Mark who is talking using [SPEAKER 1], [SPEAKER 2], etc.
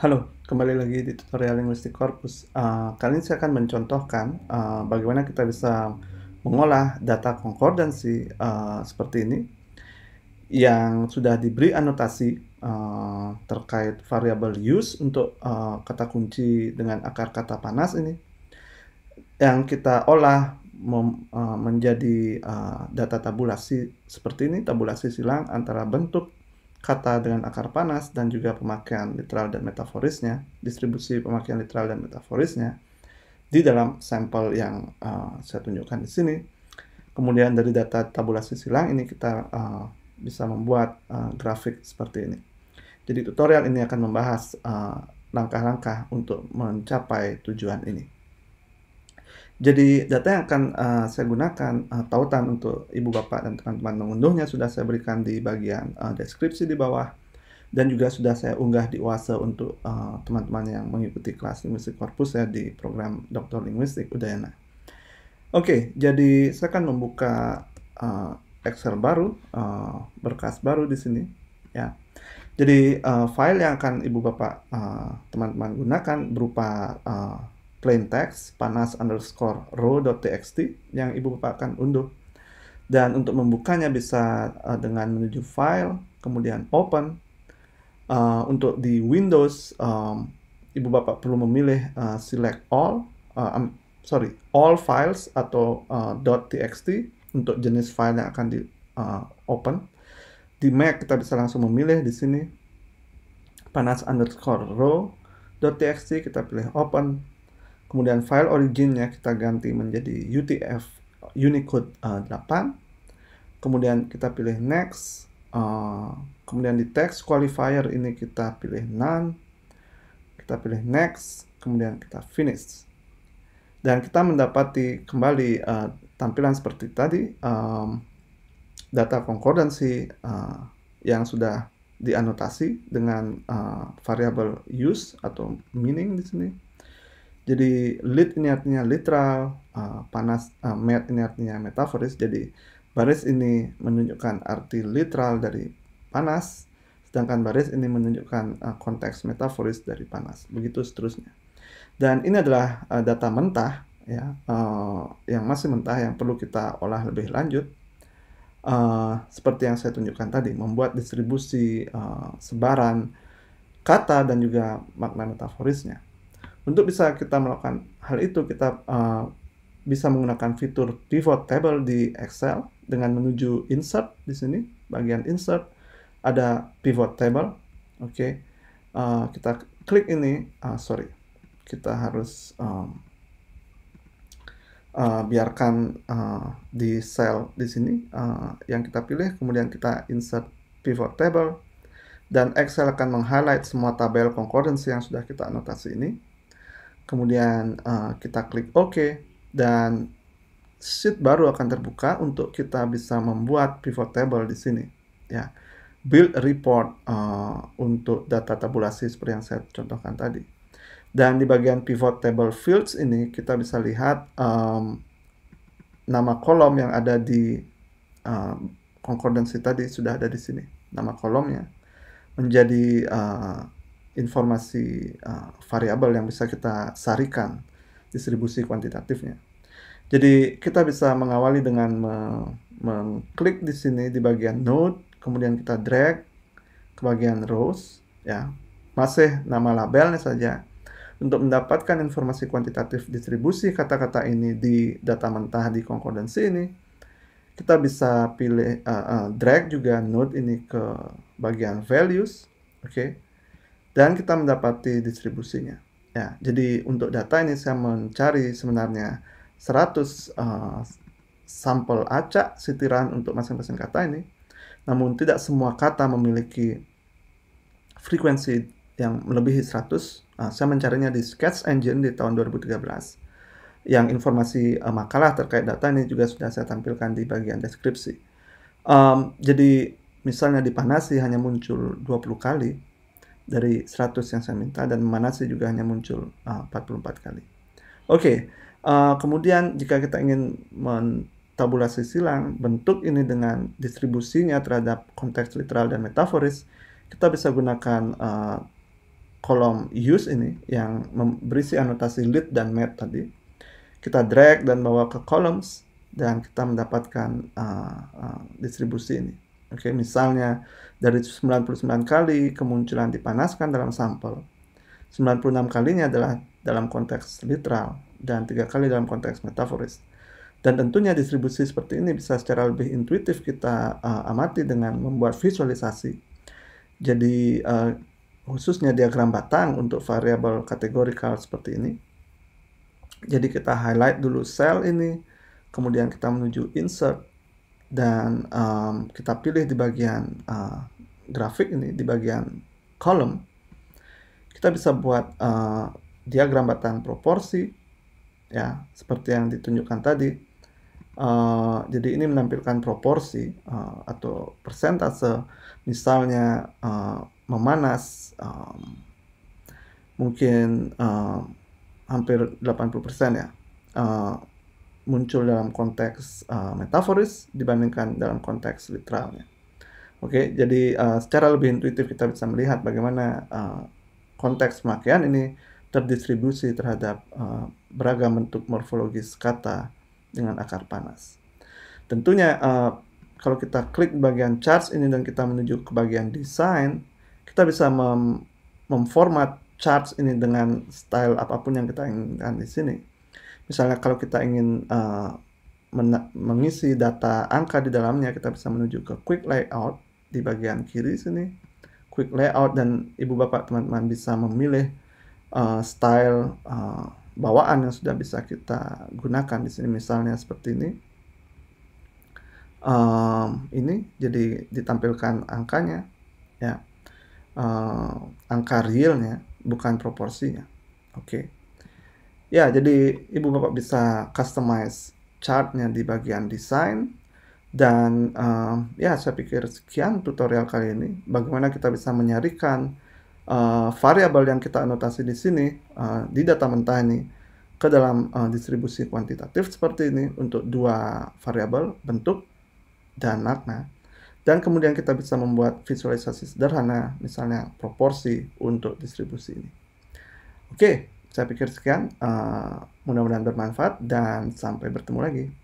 [SPEAKER 1] Halo, kembali lagi di tutorial linguistik corpus. Uh, kali ini saya akan mencontohkan uh, bagaimana kita bisa mengolah data konkordansi uh, seperti ini yang sudah diberi anotasi uh, terkait variabel use untuk uh, kata kunci dengan akar kata panas ini yang kita olah mem, uh, menjadi uh, data tabulasi seperti ini, tabulasi silang antara bentuk kata dengan akar panas dan juga pemakaian literal dan metaforisnya, distribusi pemakaian literal dan metaforisnya di dalam sampel yang uh, saya tunjukkan di sini. Kemudian dari data tabulasi silang ini kita uh, bisa membuat uh, grafik seperti ini. Jadi tutorial ini akan membahas langkah-langkah uh, langkah -langkah untuk mencapai tujuan ini. Jadi data yang akan uh, saya gunakan uh, tautan untuk ibu bapak dan teman-teman mengunduhnya sudah saya berikan di bagian uh, deskripsi di bawah dan juga sudah saya unggah di UASE untuk teman-teman uh, yang mengikuti kelas linguistik korpus ya di program Doktor Linguistik Udayana. Oke, jadi saya akan membuka uh, Excel baru, uh, berkas baru di sini ya. Jadi uh, file yang akan ibu bapak teman-teman uh, gunakan berupa uh, plain text panas underscore row.txt yang ibu bapak akan unduh. Dan untuk membukanya bisa uh, dengan menuju file, kemudian open. Uh, untuk di Windows, um, ibu bapak perlu memilih uh, select all, uh, um, sorry, all files atau uh, .txt untuk jenis file yang akan di uh, open. Di Mac kita bisa langsung memilih di sini panas underscore row .txt kita pilih open Kemudian file originnya kita ganti menjadi UTF Unicode uh, eh, 8. Kemudian kita pilih next. Uh, kemudian di text qualifier ini kita pilih none. Kita pilih next. Kemudian kita finish. Dan kita mendapati kembali uh, tampilan seperti tadi. Um, data konkordansi uh, yang sudah dianotasi dengan uh, variabel use atau meaning di sini. Jadi lit ini artinya literal, uh, panas uh, met ini artinya metaforis. Jadi baris ini menunjukkan arti literal dari panas, sedangkan baris ini menunjukkan uh, konteks metaforis dari panas. Begitu seterusnya. Dan ini adalah uh, data mentah ya uh, yang masih mentah yang perlu kita olah lebih lanjut. Uh, seperti yang saya tunjukkan tadi, membuat distribusi uh, sebaran kata dan juga makna metaforisnya. Untuk bisa kita melakukan hal itu, kita uh, bisa menggunakan fitur pivot table di Excel dengan menuju insert di sini, bagian insert, ada pivot table. Oke, okay. uh, eh, kita klik ini, uh, sorry, kita harus um, uh, biarkan uh, di sel di sini uh, yang kita pilih, kemudian kita insert pivot table, dan Excel akan meng-highlight semua tabel konkordensi yang sudah kita anotasi ini kemudian uh, kita klik OK dan sheet baru akan terbuka untuk kita bisa membuat pivot table di sini ya build report uh, untuk data tabulasi seperti yang saya contohkan tadi dan di bagian pivot table fields ini kita bisa lihat um, nama kolom yang ada di uh, tadi sudah ada di sini nama kolomnya menjadi uh, informasi uh, variabel yang bisa kita sarikan distribusi kuantitatifnya. Jadi kita bisa mengawali dengan me mengklik di sini di bagian node, kemudian kita drag ke bagian rows, ya masih nama labelnya saja. Untuk mendapatkan informasi kuantitatif distribusi kata-kata ini di data mentah di konkordansi ini, kita bisa pilih uh, uh, drag juga node ini ke bagian values, oke. Okay dan kita mendapati distribusinya. Ya, jadi untuk data ini saya mencari sebenarnya 100 uh, eh, sampel acak sitiran untuk masing-masing kata ini. Namun tidak semua kata memiliki frekuensi yang melebihi 100. Uh, ah, saya mencarinya di Sketch Engine di tahun 2013. Yang informasi uh, makalah terkait data ini juga sudah saya tampilkan di bagian deskripsi. Um, jadi misalnya di panasi hanya muncul 20 kali, dari 100 yang saya minta dan Manase juga hanya muncul ah, uh, 44 kali. Oke, okay. uh, kemudian jika kita ingin mentabulasi silang bentuk ini dengan distribusinya terhadap konteks literal dan metaforis, kita bisa gunakan uh, kolom use ini yang berisi anotasi lit dan met tadi. Kita drag dan bawa ke columns dan kita mendapatkan uh, uh, distribusi ini. Oke, okay, misalnya dari 99 kali kemunculan dipanaskan dalam sampel, 96 kalinya adalah dalam konteks literal dan tiga kali dalam konteks metaforis. Dan tentunya distribusi seperti ini bisa secara lebih intuitif kita uh, amati dengan membuat visualisasi. Jadi uh, khususnya diagram batang untuk variabel kategorikal seperti ini. Jadi kita highlight dulu sel ini, kemudian kita menuju insert dan um, kita pilih di bagian uh, grafik ini di bagian kolom kita bisa buat uh, diagram batang proporsi ya seperti yang ditunjukkan tadi uh, jadi ini menampilkan proporsi uh, atau persentase misalnya uh, memanas um, mungkin uh, hampir 80% ya uh, muncul dalam konteks uh, metaforis dibandingkan dalam konteks literalnya. Oke, okay, jadi uh, secara lebih intuitif kita bisa melihat bagaimana uh, konteks pemakaian ini terdistribusi terhadap uh, beragam bentuk morfologis kata dengan akar panas. Tentunya uh, kalau kita klik bagian charts ini dan kita menuju ke bagian desain, kita bisa mem memformat charts ini dengan style apapun yang kita inginkan di sini misalnya kalau kita ingin uh, mengisi data angka di dalamnya kita bisa menuju ke quick layout di bagian kiri sini quick layout dan ibu bapak teman-teman bisa memilih uh, style uh, bawaan yang sudah bisa kita gunakan di sini misalnya seperti ini um, ini jadi ditampilkan angkanya ya uh, angka realnya bukan proporsinya oke okay. Ya, jadi ibu bapak bisa customize chartnya di bagian desain. Dan uh, ya, saya pikir sekian tutorial kali ini. Bagaimana kita bisa menyarikan uh, variabel yang kita anotasi di sini uh, di data mentah ini ke dalam uh, distribusi kuantitatif seperti ini untuk dua variabel bentuk dan makna. Dan kemudian kita bisa membuat visualisasi sederhana, misalnya proporsi untuk distribusi ini. Oke, saya pikir sekian, uh, mudah-mudahan bermanfaat dan sampai bertemu lagi.